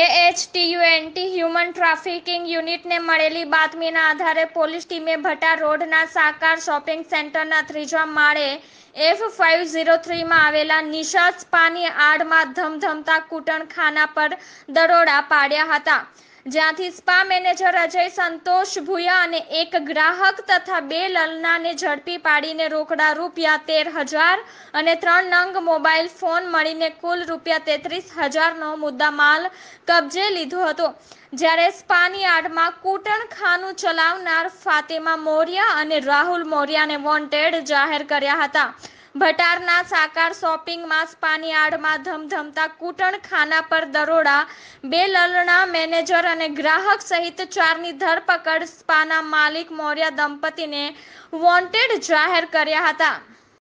એએચટીયુએનટી human trafficking યુનિટને મળેલી બાતમીના આધારે પોલીસ ટીમે ભટ્ટા રોડના સાકાર શોપિંગ સેન્ટરના ત્રીજા માળે એફ ફાઇવ ઝીરો થ્રીમાં આવેલા નિશા આડમાં ધમધમતા કૂટણખાના પર દરોડા પાડ્યા હતા જ્યાંથી સ્પા મેનેજર અજય સંતોષ ભુયા અને એક ગ્રાહક તથા બે લલનાને ઝડપી પાડીને રોકડા રૂપિયા તેર હજાર અને ત્રણ નંગ મોબાઈલ ફોન મળીને કુલ રૂપિયા તેત્રીસ હજારનો મુદ્દામાલ કબજે લીધો હતો જ્યારે સ્પાની આડમાં કૂટણખાનું ચલાવનાર ફાતેમા મોર્યા અને રાહુલ મોરિયાને વોન્ટેડ જાહેર કર્યા હતા ભટારના સાકાર શોપિંગમાં સ્પાની આડમાં ધમધમતા કૂટણ ખાના પર દરોડા બે લલણા મેનેજર અને ગ્રાહક સહિત ચારની ધરપકડ સ્પાના માલિક મોર્યા દંપતીને વોન્ટેડ જાહેર કર્યા હતા